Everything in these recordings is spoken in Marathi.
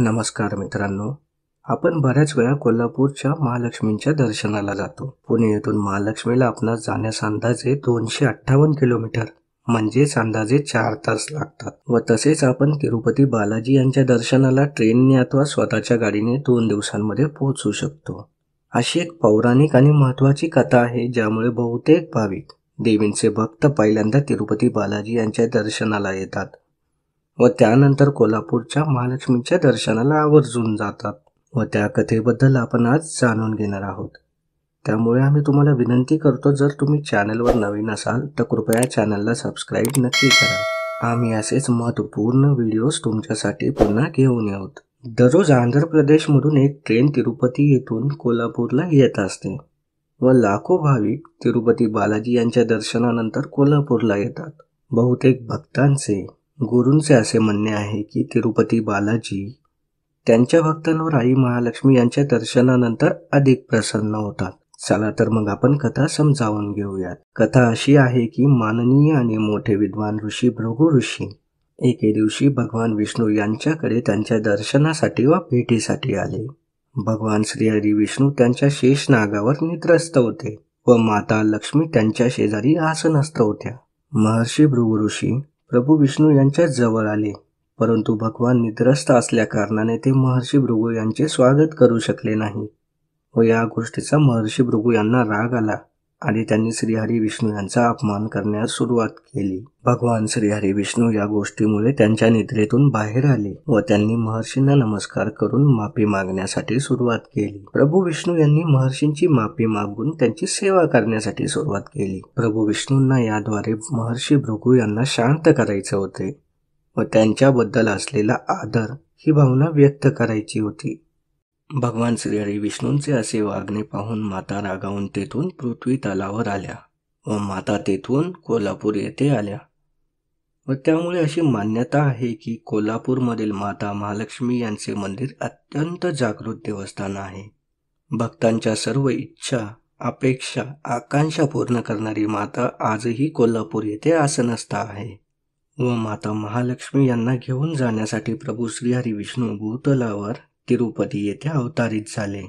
नमस्कार मित्रांनो आपण बऱ्याच वेळा कोल्हापूरच्या महालक्ष्मींच्या दर्शनाला जातो पुणे येथून महालक्ष्मीला आपणास जाण्यास अंदाजे दोनशे अठ्ठावन्न किलोमीटर म्हणजेच अंदाजे चार तास लागतात व तसेच आपण तिरुपती बालाजी यांच्या दर्शनाला ट्रेनने अथवा स्वतःच्या गाडीने दोन दिवसांमध्ये पोहोचू शकतो अशी एक पौराणिक आणि महत्त्वाची कथा आहे ज्यामुळे बहुतेक भाविक देवींचे भक्त पहिल्यांदा तिरुपती बालाजी यांच्या दर्शनाला येतात व त्यानंतर कोल्हापूरच्या महालक्ष्मीच्या दर्शनाला आवर्जून जातात व त्या कथेबद्दल आपण आज जाणून घेणार आहोत त्यामुळे आम्ही तुम्हाला विनंती करतो जर तुम्ही चॅनलवर नवीन असाल तर कृपया चॅनलला सबस्क्राईब नक्की करा आम्ही असेच महत्त्वपूर्ण व्हिडिओज तुमच्यासाठी पुन्हा घेऊन येऊत दररोज आंध्र प्रदेशमधून एक ट्रेन तिरुपती येथून कोल्हापूरला येत असते व लाखो भाविक तिरुपती बालाजी यांच्या दर्शनानंतर कोल्हापूरला येतात बहुतेक भक्तांचे गुरूंचे असे म्हणणे आहे की तिरुपती बालाजी त्यांच्या भक्तांवर आई महालक्ष्मी यांच्या दर्शनानंतर अधिक प्रसन्न होतात चला तर मग आपण कथा समजावून घेऊयात कथा अशी आहे की माननीय आणि मोठे विद्वान ऋषी भृगु ऋषी एके दिवशी भगवान विष्णू यांच्याकडे त्यांच्या दर्शनासाठी व भेटीसाठी आले भगवान श्री हरी विष्णू त्यांच्या शेष नागावर निद्रस्त होते व माता लक्ष्मी त्यांच्या शेजारी आसनस्त होत्या महर्षी भृगु ऋषी प्रभू विष्णू यांच्याच जवळ आले परंतु भगवान निद्रस्त असल्याकारणाने ते महर्षी भृगू यांचे स्वागत करू शकले नाही व या गोष्टीचा महर्षी भृगू यांना राग आला आणि त्यांनी श्रीहरी विष्णू यांचा अपमान करण्यास सुरुवात केली भगवान श्रीहरी विष्णू या गोष्टीमुळे त्यांच्या निद्रेतून बाहेर आले व त्यांनी महर्षींना नमस्कार करून माफी मागण्यासाठी सुरुवात केली प्रभू विष्णू यांनी महर्षींची माफी मागून त्यांची सेवा करण्यासाठी सुरुवात केली प्रभू विष्णूंना याद्वारे महर्षी भृगू यांना शांत करायचे होते व त्यांच्याबद्दल असलेला आदर ही भावना व्यक्त करायची होती भगवान श्रीहरी विष्णूंचे असे वागणे पाहून माता रागावून तेथून पृथ्वी तलावर आल्या व माता तेथून कोल्हापूर येथे आल्या व त्यामुळे अशी मान्यता आहे की कोल्हापूरमधील माता महालक्ष्मी यांचे मंदिर अत्यंत जागृत देवस्थान आहे भक्तांच्या सर्व इच्छा अपेक्षा आकांक्षा पूर्ण करणारी माता आजही कोल्हापूर येथे आसनस्थ आहे व माता महालक्ष्मी यांना घेऊन जाण्यासाठी प्रभू श्रीहरी विष्णू भूतलावर तिरुपती येथे अवतारित झाले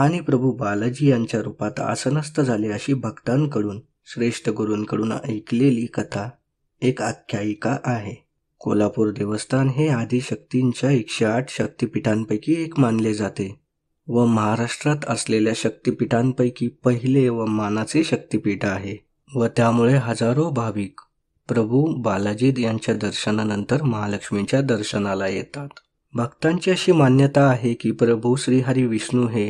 आणि प्रभू बालाजी यांच्या रूपात आसनस्थ झाले अशी भक्तांकडून श्रेष्ठ गुरूंकडून ऐकलेली कथा एक आख्यायिका आहे कोल्हापूर देवस्थान हे शक्तींच्या एकशे आठ शक्तिपीठांपैकी एक मानले जाते व महाराष्ट्रात असलेल्या शक्तिपीठांपैकी पहिले व मानाचे शक्तिपीठ आहे व त्यामुळे हजारो भाविक प्रभू बालाजी यांच्या दर्शनानंतर महालक्ष्मीच्या दर्शनाला येतात भक्तांची अशी मान्यता आहे की प्रभू श्री हरी विष्णू हे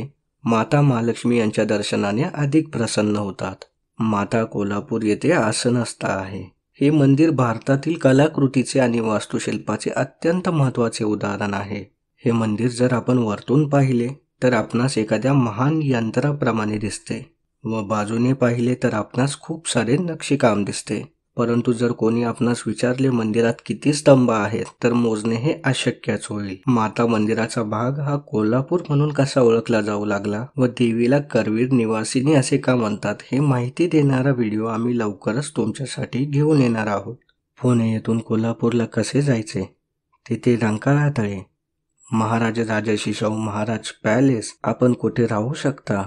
माता महालक्ष्मी यांच्या दर्शनाने अधिक प्रसन्न होतात माता कोल्हापूर येथे असता आहे हे मंदिर भारतातील कलाकृतीचे आणि वास्तुशिल्पाचे अत्यंत महत्त्वाचे उदाहरण आहे हे मंदिर जर आपण वरतून पाहिले तर आपणास एखाद्या महान यंत्राप्रमाणे दिसते व बाजूने पाहिले तर आपणास खूप सारे नक्षीकाम दिसते परंतु जर कोणी आपणास विचारले मंदिरात किती स्तंभ आहेत तर मोजणे हे अशक्यच होईल माता मंदिराचा भाग हा कोल्हापूर म्हणून कसा ओळखला जाऊ लागला व देवीला करवीर निवासिनी असे का म्हणतात हे माहिती देणारा व्हिडिओ आम्ही लवकरच तुमच्यासाठी घेऊन येणार आहोत पुणे येथून कोल्हापूरला कसे जायचे तिथे रंकाळा तळे महाराज राजर्षी शाहू महाराज पॅलेस आपण कुठे राहू शकता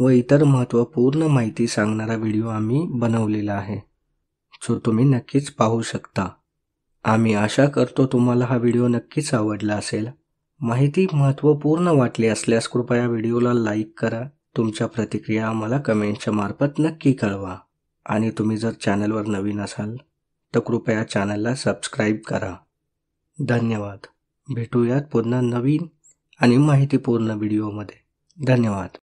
व इतर महत्त्वपूर्ण माहिती सांगणारा व्हिडिओ आम्ही बनवलेला आहे जो तुम्ही नक्कीच पाहू शकता आम्ही आशा करतो तुम्हाला हा व्हिडिओ नक्कीच आवडला असेल माहिती महत्त्वपूर्ण वाटली असल्यास कृपया व्हिडिओला लाईक करा तुमच्या प्रतिक्रिया आम्हाला कमेंटच्या मार्फत नक्की कळवा आणि तुम्ही जर चॅनलवर नवीन असाल तर कृपया चॅनलला सबस्क्राईब करा धन्यवाद भेटूयात पुन्हा नवीन आणि माहितीपूर्ण व्हिडिओमध्ये धन्यवाद